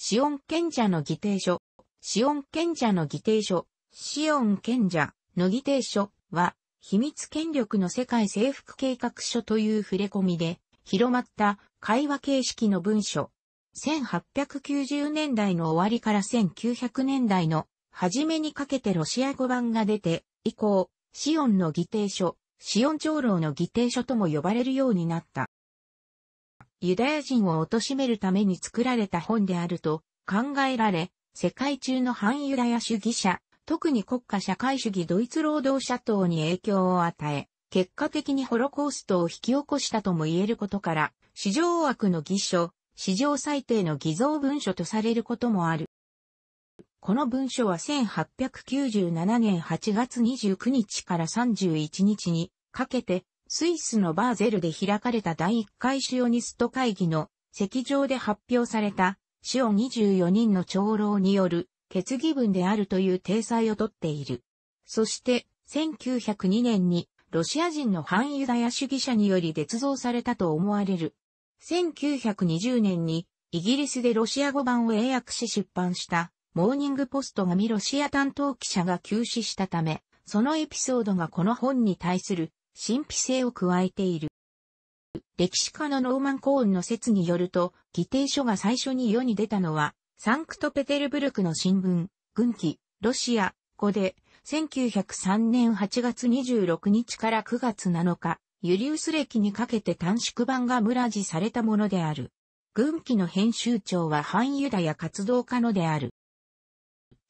シオン賢者の議定書、シオン賢者の議定書、シオン賢者の議定書は、秘密権力の世界征服計画書という触れ込みで、広まった会話形式の文書。1890年代の終わりから1900年代の初めにかけてロシア語版が出て、以降、シオンの議定書、シオン長老の議定書とも呼ばれるようになった。ユダヤ人を貶めるために作られた本であると考えられ、世界中の反ユダヤ主義者、特に国家社会主義ドイツ労働者等に影響を与え、結果的にホロコーストを引き起こしたとも言えることから、史上悪の偽書、史上最低の偽造文書とされることもある。この文書は1897年8月29日から31日にかけてスイスのバーゼルで開かれた第1回シオニスト会議の席上で発表された、シオ24人の長老による決議文であるという体裁をとっている。そして、1902年にロシア人の反ユダヤ主義者により捏造されたと思われる。1920年にイギリスでロシア語版を英訳し出版したモーニングポストが未ロシア担当記者が急死したため、そのエピソードがこの本に対する神秘性を加えている。歴史家のノーマン・コーンの説によると、議定書が最初に世に出たのは、サンクトペテルブルクの新聞、軍記、ロシア語で、1903年8月26日から9月7日、ユリウス歴にかけて短縮版がムラジされたものである。軍記の編集長は反ユダヤ活動家のである。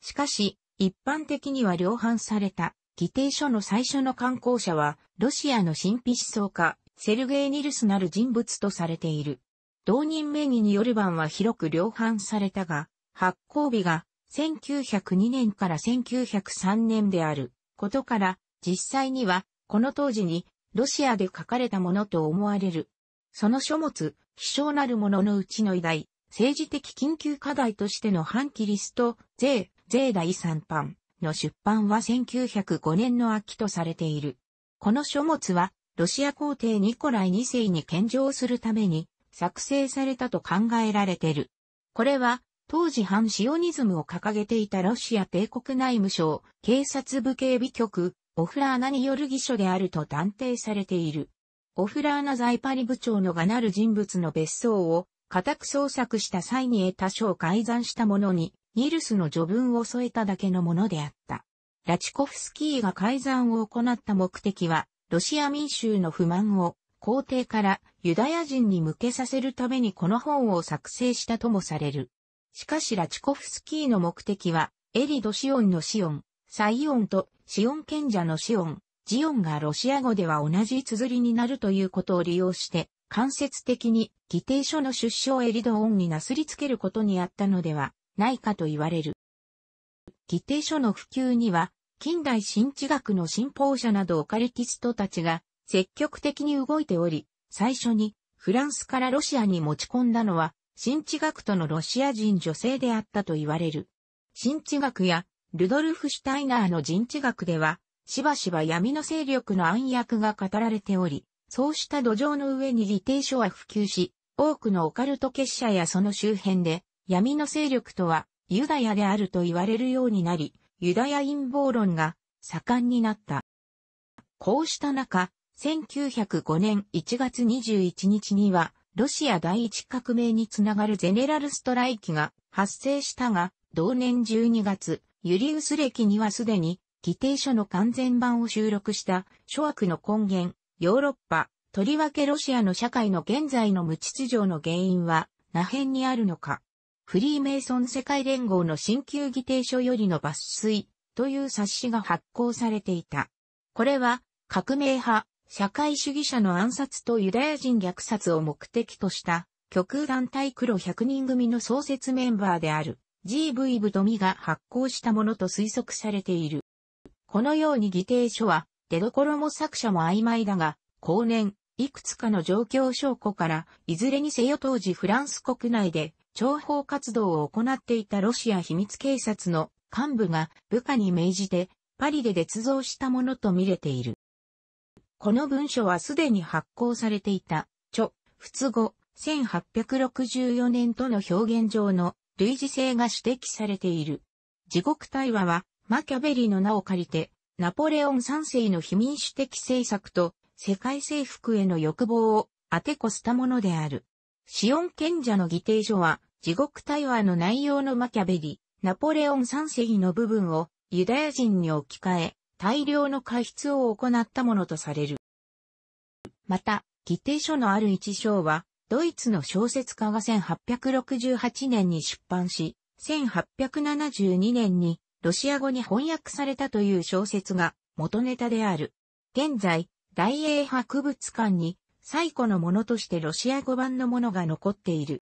しかし、一般的には量販された議定書の最初の刊行者は、ロシアの神秘思想家、セルゲイ・ニルスなる人物とされている。同人名義による版は広く量販されたが、発行日が1902年から1903年であることから、実際にはこの当時にロシアで書かれたものと思われる。その書物、希少なるもののうちの偉大、政治的緊急課題としての反キリスト、税、税第3版、の出版は1905年の秋とされている。この書物は、ロシア皇帝ニコライ2世に献上するために作成されたと考えられている。これは、当時反シオニズムを掲げていたロシア帝国内務省、警察部警備局、オフラーナによる偽書であると断定されている。オフラーナ在パリ部長のがなる人物の別荘を家宅捜索した際に得た書を改ざんしたものに、ニルスの序文を添えただけのものであった。ラチコフスキーが改ざんを行った目的は、ロシア民衆の不満を皇帝からユダヤ人に向けさせるためにこの本を作成したともされる。しかしラチコフスキーの目的は、エリド・シオンのシオン、サイオンとシオン賢者のシオン、ジオンがロシア語では同じ綴りになるということを利用して、間接的に議定書の出生エリド・オンになすりつけることにあったのではないかと言われる。議定書の普及には、近代新知学の信奉者などオカルティストたちが積極的に動いており、最初にフランスからロシアに持ち込んだのは、新知学とのロシア人女性であったと言われる。新知学やルドルフ・シュタイナーの人知学では、しばしば闇の勢力の暗躍が語られており、そうした土壌の上に議定書は普及し、多くのオカルト結社やその周辺で闇の勢力とは、ユダヤであると言われるようになり、ユダヤ陰謀論が盛んになった。こうした中、1905年1月21日には、ロシア第一革命につながるゼネラルストライキが発生したが、同年12月、ユリウス歴にはすでに、議定書の完全版を収録した諸悪の根源、ヨーロッパ、とりわけロシアの社会の現在の無秩序の原因は、那辺にあるのか、フリーメイソン世界連合の新旧議定書よりの抜粋という冊子が発行されていた。これは革命派、社会主義者の暗殺とユダヤ人虐殺を目的とした極右団体黒100人組の創設メンバーである G.V. ブドミが発行したものと推測されている。このように議定書は出所も作者も曖昧だが、後年、いくつかの状況証拠から、いずれにせよ当時フランス国内で諜報活動を行っていたロシア秘密警察の幹部が部下に命じてパリで捏造したものと見れている。この文書はすでに発行されていた、著、仏語、1864年との表現上の類似性が指摘されている。地獄対話は、マキャベリの名を借りて、ナポレオン三世の非民主的政策と世界征服への欲望を当てこしたものである。シオン賢者の議定書は、地獄対話の内容のマキャベリ、ナポレオン三世の部分をユダヤ人に置き換え、大量の過失を行ったものとされる。また、議定書のある一章は、ドイツの小説家が1868年に出版し、1872年にロシア語に翻訳されたという小説が元ネタである。現在、大英博物館に最古のものとしてロシア語版のものが残っている。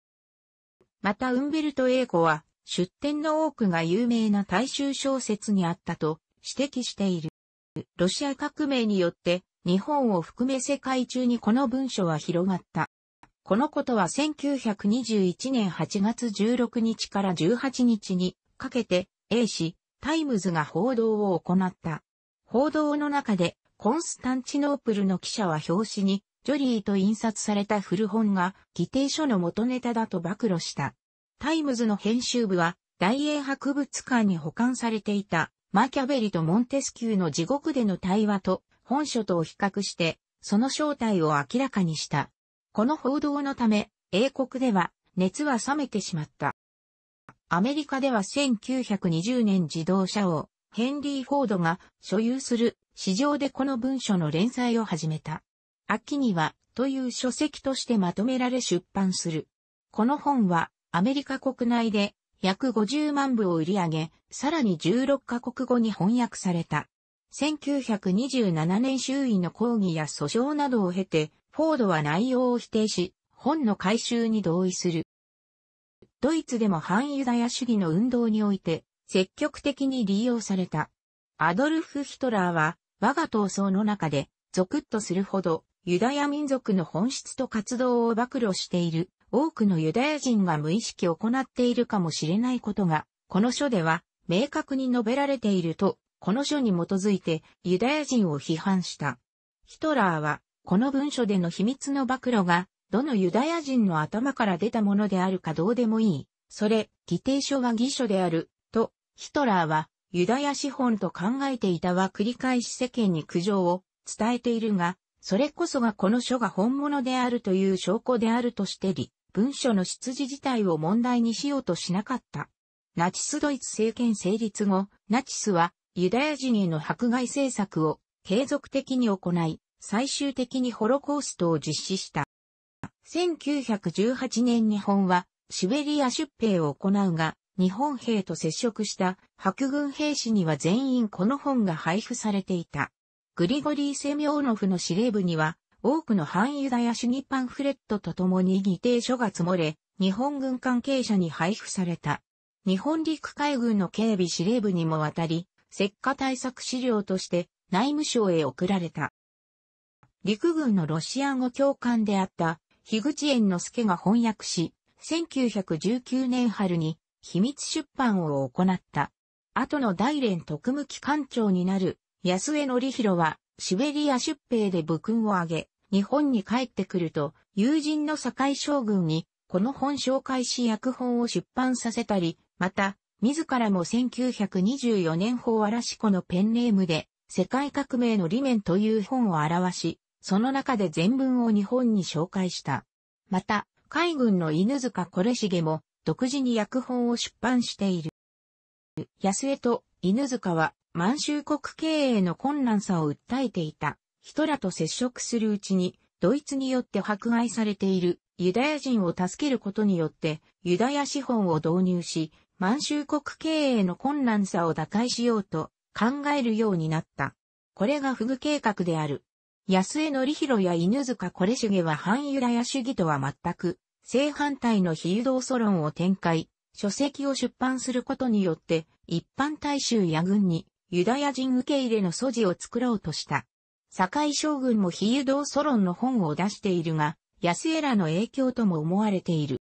またウンベルト・エーコは、出典の多くが有名な大衆小説にあったと指摘している。ロシア革命によって日本を含め世界中にこの文書は広がった。このことは1921年8月16日から18日にかけて A 氏、タイムズが報道を行った。報道の中でコンスタンチノープルの記者は表紙にジョリーと印刷された古本が議定書の元ネタだと暴露した。タイムズの編集部は、大英博物館に保管されていた、マキャベリとモンテスキューの地獄での対話と本書とを比較して、その正体を明らかにした。この報道のため、英国では熱は冷めてしまった。アメリカでは1920年自動車王、ヘンリー・フォードが所有する市場でこの文書の連載を始めた。秋には、という書籍としてまとめられ出版する。この本は、アメリカ国内で約50万部を売り上げ、さらに16カ国語に翻訳された。1927年周囲の抗議や訴訟などを経て、フォードは内容を否定し、本の回収に同意する。ドイツでも反ユダヤ主義の運動において、積極的に利用された。アドルフ・ヒトラーは、我が闘争の中で、ゾクッとするほど、ユダヤ民族の本質と活動を暴露している多くのユダヤ人が無意識行っているかもしれないことが、この書では明確に述べられていると、この書に基づいてユダヤ人を批判した。ヒトラーは、この文書での秘密の暴露が、どのユダヤ人の頭から出たものであるかどうでもいい。それ、議定書は偽書である、と、ヒトラーは、ユダヤ資本と考えていたは繰り返し世間に苦情を伝えているが、それこそがこの書が本物であるという証拠であるとして理、文書の出自自体を問題にしようとしなかった。ナチスドイツ政権成立後、ナチスはユダヤ人への迫害政策を継続的に行い、最終的にホロコーストを実施した。1918年日本はシベリア出兵を行うが、日本兵と接触した白軍兵士には全員この本が配布されていた。グリゴリー・セミオーノフの司令部には、多くの反ユダヤ主義パンフレットとともに議定書が積もれ、日本軍関係者に配布された。日本陸海軍の警備司令部にも渡り、石化対策資料として内務省へ送られた。陸軍のロシア語教官であった樋口園之助が翻訳し、1919年春に秘密出版を行った。後の大連特務機関長になる安江則弘は、シベリア出兵で武勲を挙げ、日本に帰ってくると、友人の堺将軍に、この本紹介し訳本を出版させたり、また、自らも1924年法嵐子のペンネームで、世界革命の理念という本を表し、その中で全文を日本に紹介した。また、海軍の犬塚これしげも、独自に訳本を出版している。安江と犬塚は、満州国経営の困難さを訴えていた。人らと接触するうちに、ドイツによって迫害されているユダヤ人を助けることによって、ユダヤ資本を導入し、満州国経営の困難さを打開しようと考えるようになった。これがフグ計画である。安江則弘や犬塚これしげは反ユダヤ主義とは全く正反対の非誘導ソ論を展開、書籍を出版することによって一般大衆や軍にユダヤ人受け入れの素地を作ろうとした。堺将軍も非誘導。ソロンの本を出しているが、安江らの影響とも思われている。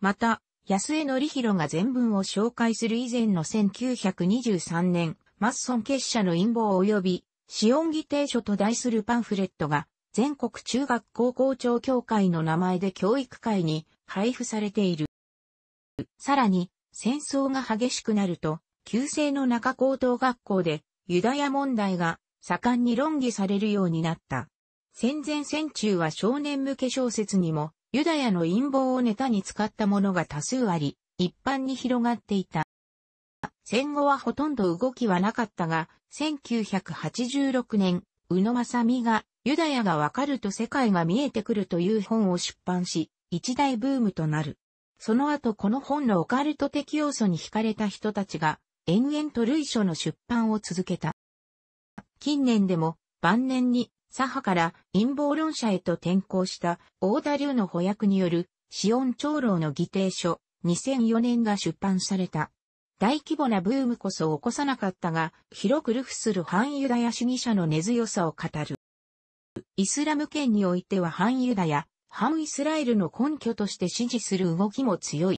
また、安江ひろが全文を紹介する以前の1923年、マッソン結社の陰謀及び、シオン議定書と題するパンフレットが、全国中学校校長協会の名前で教育会に配布されている。さらに、戦争が激しくなると、旧制の中高等学校でユダヤ問題が盛んに論議されるようになった。戦前戦中は少年向け小説にもユダヤの陰謀をネタに使ったものが多数あり、一般に広がっていた。戦後はほとんど動きはなかったが、1986年、宇野正美がユダヤがわかると世界が見えてくるという本を出版し、一大ブームとなる。その後この本のオカルト的要素に惹かれた人たちが延々と類書の出版を続けた。近年でも晩年に左派から陰謀論者へと転向した大田流の捕訳による死音長老の議定書2004年が出版された。大規模なブームこそ起こさなかったが、広く流布する反ユダヤ主義者の根強さを語る。イスラム圏においては反ユダヤ、反イスラエルの根拠として支持する動きも強い。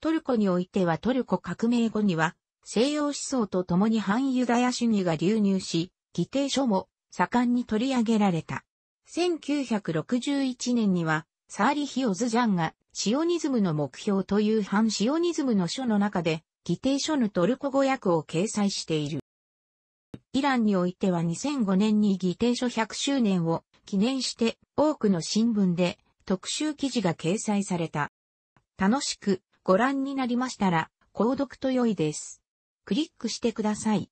トルコにおいてはトルコ革命後には西洋思想と共に反ユダヤ主義が流入し、議定書も盛んに取り上げられた。1961年には、サーリヒオズジャンが、シオニズムの目標という反シオニズムの書の中で、議定書のトルコ語訳を掲載している。イランにおいては2005年に議定書100周年を記念して多くの新聞で特集記事が掲載された。楽しくご覧になりましたら、購読と良いです。クリックしてください。